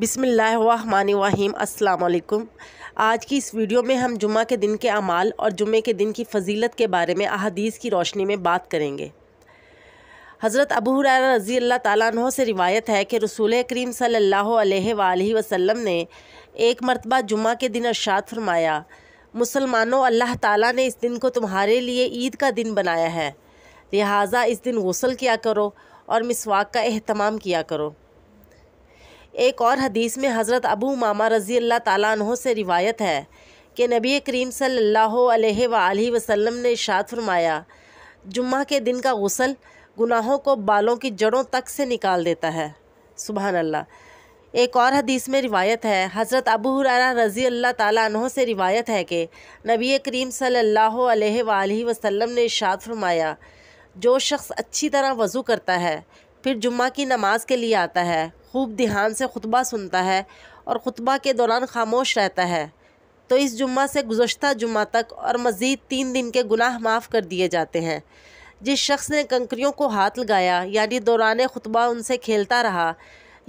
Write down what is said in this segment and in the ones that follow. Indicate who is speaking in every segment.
Speaker 1: बिसमीम अल्लाम आज की इस वीडियो में हम जुम्मे के दिन के अमाल और जुमे के दिन की फजीलत के बारे में अहदीस की रोशनी में बात करेंगे हज़रत अबू हुरैरा रज़ी अल्लाह तु से रिवायत है कि रसूल करीम सल्ला वसम ने एक मरतबा जुम्मे के दिन अरसात फरमाया मुसलमानों अल्लाह ताली ने इस दिन को तुम्हारे लिए ईद का दिन बनाया है लिहाजा इस दिन गसल किया करो और मिसवाक का अहतमाम किया करो एक और हदीस में हज़रत अबू मामा रज़ी अल्लाह तह से रिवायत है कि नबी करीम सल्ला अलैहि ने इशात फरमाया जुम्मा के दिन का गसल गुनाहों को बालों की जड़ों तक से निकाल देता है सुबह अल्लाह एक और हदीस में रिवायत है हज़रत अबू हुरारा रज़ी अल्लाह तहों से रिवायत है कि नबी करीम सल्ला वसलम ने इशात फरमाया जो शख्स अच्छी तरह वज़ू करता है फिर जुम्मा की नमाज के लिए आता है खूब ध्यान से खुतबा सुनता है और खुतबा के दौरान खामोश रहता है तो इस जुम्मा से गुज्त जुम्मा तक और मज़ीद तीन दिन के गुनाह माफ़ कर दिए जाते हैं जिस शख्स ने कंकरियों को हाथ लगाया यानी दौरान खुतबा उनसे खेलता रहा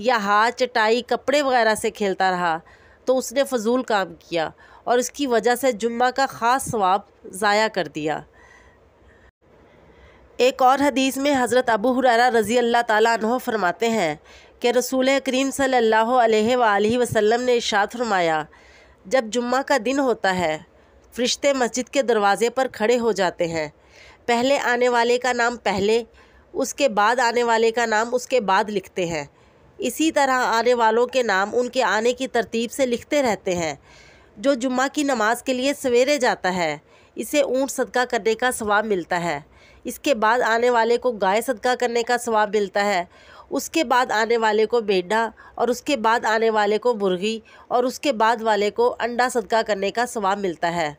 Speaker 1: या हाथ चटाई कपड़े वगैरह से खेलता रहा तो उसने फजूल काम किया और इसकी वजह से जुम्मा का ख़ास सवाब ज़ाया कर दिया एक और हदीस में हज़रत अबू हुररा रज़ी अल्लाह ताला फरमाते हैं कि रसूल करीम सल्ला वसम ने इशात फरमाया जब जुम्मा का दिन होता है फरिश्ते मस्जिद के दरवाज़े पर खड़े हो जाते हैं पहले आने वाले का नाम पहले उसके बाद आने वाले का नाम उसके बाद लिखते हैं इसी तरह आने वालों के नाम उनके आने की तरतीब से लिखते रहते हैं जो जुम्मा की नमाज के लिए सवेरे जाता है इसे ऊँट सदका करने का स्वाब मिलता है इसके बाद आने वाले को गाय सदका करने का स्वाब मिलता है उसके बाद आने वाले को बेडा और उसके बाद आने वाले को मुर्गी और उसके बाद वाले को अंडा सदका करने का सवाब मिलता है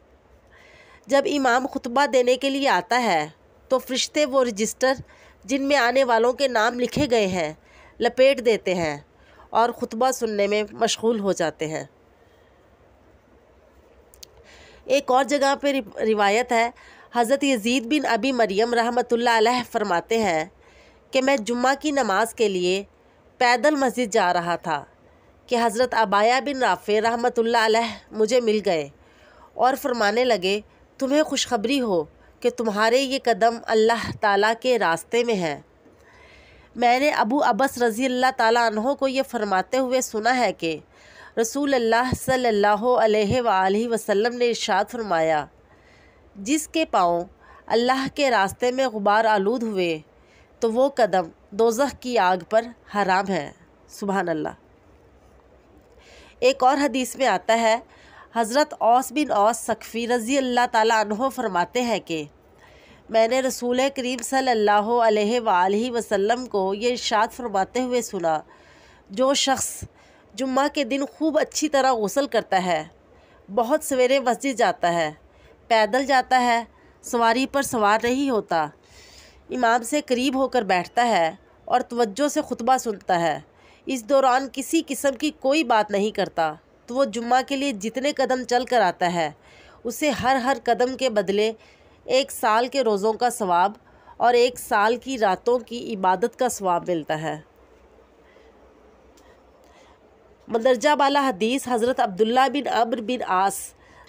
Speaker 1: जब इमाम खुतबा देने के लिए आता है तो फरिश्ते वो रजिस्टर जिनमें आने वालों के नाम लिखे गए हैं लपेट देते हैं और ख़ुतबा सुनने में मशगूल हो जाते हैं एक और जगह पर रिवायत है हज़रत यजीद बिन अबी मरियम रहमतुल्लाह अलैह फरमाते हैं कि मैं जुम्मा की नमाज के लिए पैदल मस्जिद जा रहा था कि हज़रत अबाया बिन राफ़े रहमतुल्लाह मुझे मिल गए और फरमाने लगे तुम्हें खुशखबरी हो कि तुम्हारे ये कदम अल्लाह ताला के रास्ते में हैं मैंने अबू अबस रज़ी अल्लाह तहों को ये फ़रमाते हुए सुना है कि रसूल अल्लाह सल्ला वसम ने इर्शाद फरमाया जिसके पाँव अल्लाह के रास्ते में गुबार आलूद हुए तो वो कदम दोजह की आग पर हराम है सुबह अल्लाह एक और हदीस में आता है हज़रत औस बिन औस सकफ़ी रज़ी अल्लाह तह फरमाते हैं कि मैंने रसूल करीम सल्ला वसम को ये इर्शाद फरमाते हुए सुना जो शख्स जुम्मा के दिन खूब अच्छी तरह गसल करता है बहुत सवेरे मस्जिद जाता है पैदल जाता है सवारी पर सवार नहीं होता इमाम से करीब होकर बैठता है और तवज्जो से खुतबा सुनता है इस दौरान किसी किस्म की कोई बात नहीं करता तो वो जुम्मा के लिए जितने कदम चल कर आता है उसे हर हर कदम के बदले एक साल के रोज़ों का सवाब और एक साल की रातों की इबादत का सवाब मिलता है मदरजा बाला हदीस हज़रत अब्दुल्ला बिन अब्र बिन आस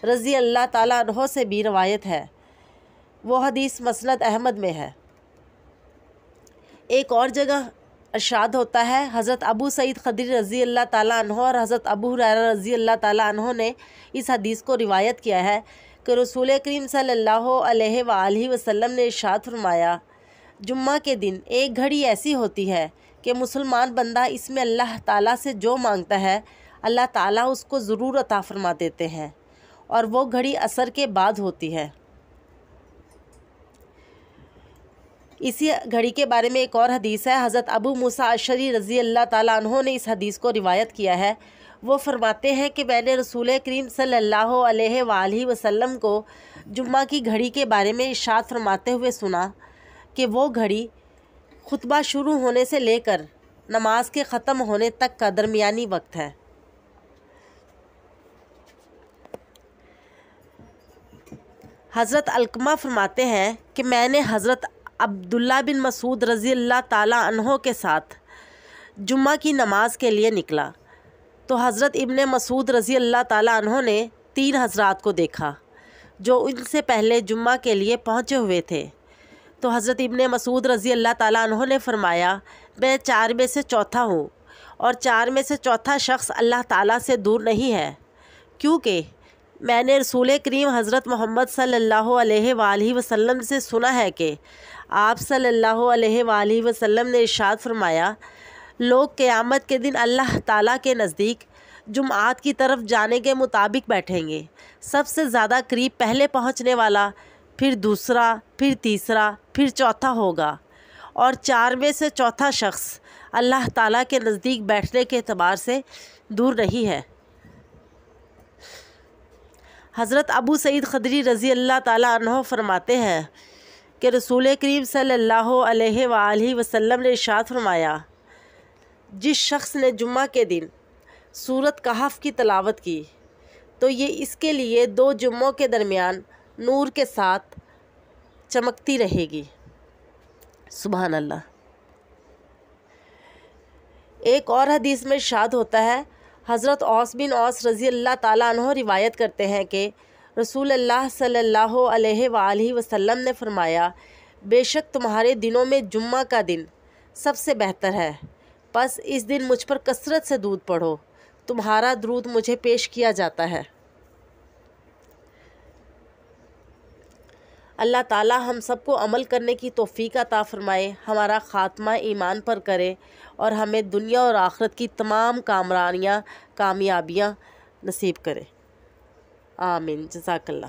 Speaker 1: रज़ी अल्लाह ताला से भी रवायत है वो हदीस मसनद अहमद में है एक और जगह अर्शाद होता है हज़रत अबू सईद खदरी रज़ी अल्लाह ताली और हज़रत अबू हुररा रज़ी अल्लाह ताली ने इस हदीस को रिवायत किया है कि रसूल करीम सल्ला वसम ने इर्शाद फरमाया जुम्मा के दिन एक घड़ी ऐसी होती है कि मुसलमान बंदा इसमें अल्लाह ताला से जो मांगता है अल्लाह ताला उसको ज़रूर अता फरमा देते हैं और वो घड़ी असर के बाद होती है इसी घड़ी के बारे में एक और हदीस है हज़रत अबू मूसा अशरी रज़ी अल्लाह तहों ने इस हदीस को रिवायत किया है वो फरमाते हैं कि मैंने रसूल करीम सल्लल्लाहु अलैहि वसल्लम को जुम्मा की घड़ी के बारे में इशात फरमाते हुए सुना कि वो घड़ी खुतबा शुरू होने से लेकर नमाज के ख़त्म होने तक का दरमियानी वक्त है हज़रत अलकमा फरमाते हैं कि मैंने हज़रत अब्दुल्ला बिन मसूद रज़ी अल्लाह तहों के साथ जुम्मा की नमाज के लिए निकला तो हज़रत इबन मसूद रज़ी अल्लाह तहों ने तीन हजरात को देखा जो उनसे पहले जुम्मा के लिए पहुँचे हुए थे तो हज़रत इब्ने मसूद रज़ी अल्लाह तहों ने फ़रमाया मैं चार में से चौथा हूँ और चार में से चौथा शख्स अल्लाह ताला से दूर नहीं है क्योंकि मैंने रसूल करीम हज़रत मोहम्मद सल्लल्लाहु अलैहि वसल्लम से सुना है कि आप सल्लल्लाहु अलैहि वसल्लम ने इशाद फरमाया लोग क़यामत के दिन अल्लाह ताला के नज़दीक जुमात की तरफ जाने के मुताबिक बैठेंगे सबसे ज़्यादा करीब पहले पहुँचने वाला फिर दूसरा फिर तीसरा फिर चौथा होगा और चार में से चौथा शख्स अल्लाह ताला के नज़दीक बैठने के अतबार से दूर नहीं है हज़रत अबू सईद खदरी रज़ी अल्लाह ताला फरमाते हैं कि रसूल करीम सल्लल्लाहु अलैहि ने इशात फरमाया जिस शख्स ने जुम्मा के दिन सूरत कहाफ़ की तलावत की तो ये इसके लिए दो जुम्मों के दरमियान नूर के साथ चमकती रहेगी सुबह अल्लाह एक और हदीस में शाद होता है हज़रत औस बिन औस रज़ी अल्लाह ताला रिवायत करते हैं कि रसूल अल्लाह सल्लल्लाहु अलैहि वसल्लम ने फरमाया बेशक तुम्हारे दिनों में जुम्मा का दिन सबसे बेहतर है बस इस दिन मुझ पर कसरत से दूध पढ़ो तुम्हारा दूध मुझे पेश किया जाता है अल्लाह ताला हम सबको अमल करने की तोफ़ी अता फ़रमाए हमारा ख़ात्मा ईमान पर करे और हमें दुनिया और आखरत की तमाम कामरानियाँ कामयाबियाँ नसीब करे ആമീൻ ജസാക്കല്ല